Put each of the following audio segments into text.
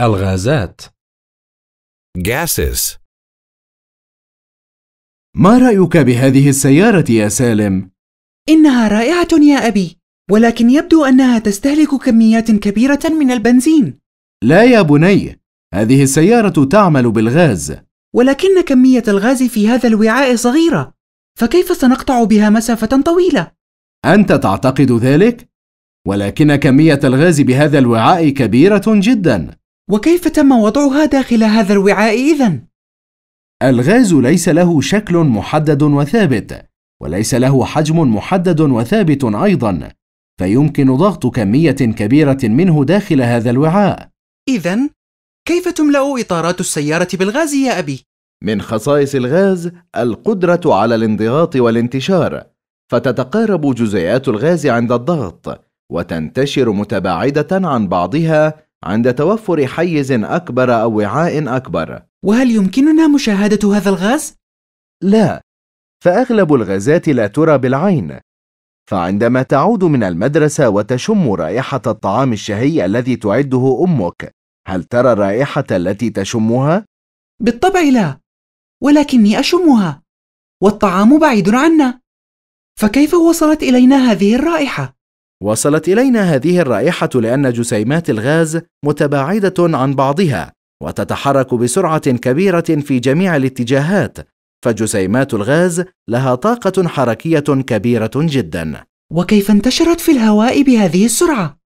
الغازات gases ما رأيك بهذه السيارة يا سالم؟ إنها رائعة يا أبي ولكن يبدو أنها تستهلك كميات كبيرة من البنزين لا يا بني هذه السيارة تعمل بالغاز ولكن كمية الغاز في هذا الوعاء صغيرة فكيف سنقطع بها مسافة طويلة؟ أنت تعتقد ذلك؟ ولكن كمية الغاز بهذا الوعاء كبيرة جدا وكيف تم وضعها داخل هذا الوعاء إذا؟ الغاز ليس له شكل محدد وثابت، وليس له حجم محدد وثابت أيضًا، فيمكن ضغط كمية كبيرة منه داخل هذا الوعاء. إذا، كيف تملأ إطارات السيارة بالغاز يا أبي؟ من خصائص الغاز القدرة على الانضغاط والانتشار، فتتقارب جزيئات الغاز عند الضغط، وتنتشر متباعدة عن بعضها عند توفر حيز أكبر أو وعاء أكبر وهل يمكننا مشاهدة هذا الغاز؟ لا فأغلب الغازات لا ترى بالعين فعندما تعود من المدرسة وتشم رائحة الطعام الشهي الذي تعده أمك هل ترى الرائحة التي تشمها؟ بالطبع لا ولكني أشمها والطعام بعيد عنا فكيف وصلت إلينا هذه الرائحة؟ وصلت إلينا هذه الرائحة لأن جسيمات الغاز متباعدة عن بعضها وتتحرك بسرعة كبيرة في جميع الاتجاهات، فجسيمات الغاز لها طاقة حركية كبيرة جدا. وكيف انتشرت في الهواء بهذه السرعة؟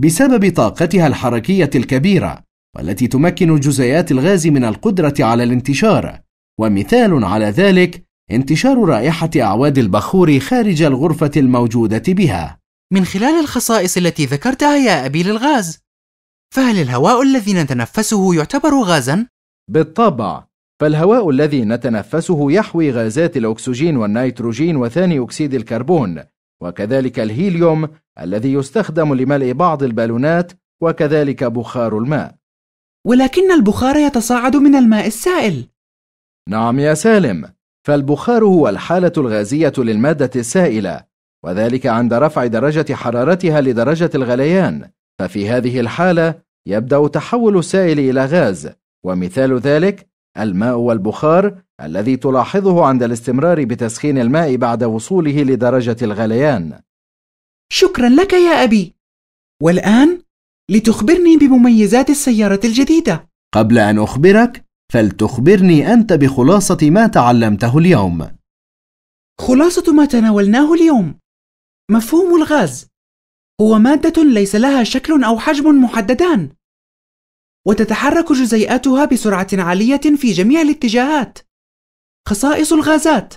بسبب طاقتها الحركية الكبيرة، والتي تمكن جزيئات الغاز من القدرة على الانتشار، ومثال على ذلك انتشار رائحة أعواد البخور خارج الغرفة الموجودة بها من خلال الخصائص التي ذكرتها يا أبي للغاز فهل الهواء الذي نتنفسه يعتبر غازا؟ بالطبع فالهواء الذي نتنفسه يحوي غازات الأكسجين والنيتروجين وثاني أكسيد الكربون وكذلك الهيليوم الذي يستخدم لملء بعض البالونات وكذلك بخار الماء ولكن البخار يتصاعد من الماء السائل نعم يا سالم فالبخار هو الحالة الغازية للمادة السائلة وذلك عند رفع درجة حرارتها لدرجة الغليان ففي هذه الحالة يبدأ تحول السائل إلى غاز ومثال ذلك الماء والبخار الذي تلاحظه عند الاستمرار بتسخين الماء بعد وصوله لدرجة الغليان شكرا لك يا أبي والآن لتخبرني بمميزات السيارة الجديدة قبل أن أخبرك فلتخبرني أنت بخلاصة ما تعلمته اليوم خلاصة ما تناولناه اليوم مفهوم الغاز هو مادة ليس لها شكل أو حجم محددان وتتحرك جزيئاتها بسرعة عالية في جميع الاتجاهات خصائص الغازات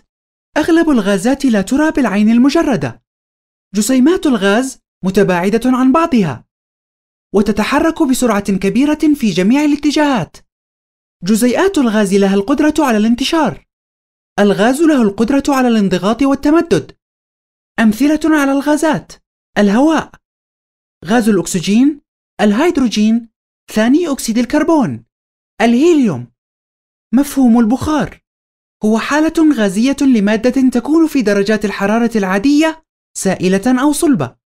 أغلب الغازات لا ترى بالعين المجردة جسيمات الغاز متباعدة عن بعضها وتتحرك بسرعة كبيرة في جميع الاتجاهات جزيئات الغاز لها القدرة على الانتشار. الغاز له القدرة على الانضغاط والتمدد. أمثلة على الغازات: الهواء، غاز الأكسجين، الهيدروجين، ثاني أكسيد الكربون، الهيليوم. مفهوم البخار هو حالة غازية لمادة تكون في درجات الحرارة العادية سائلة أو صلبة.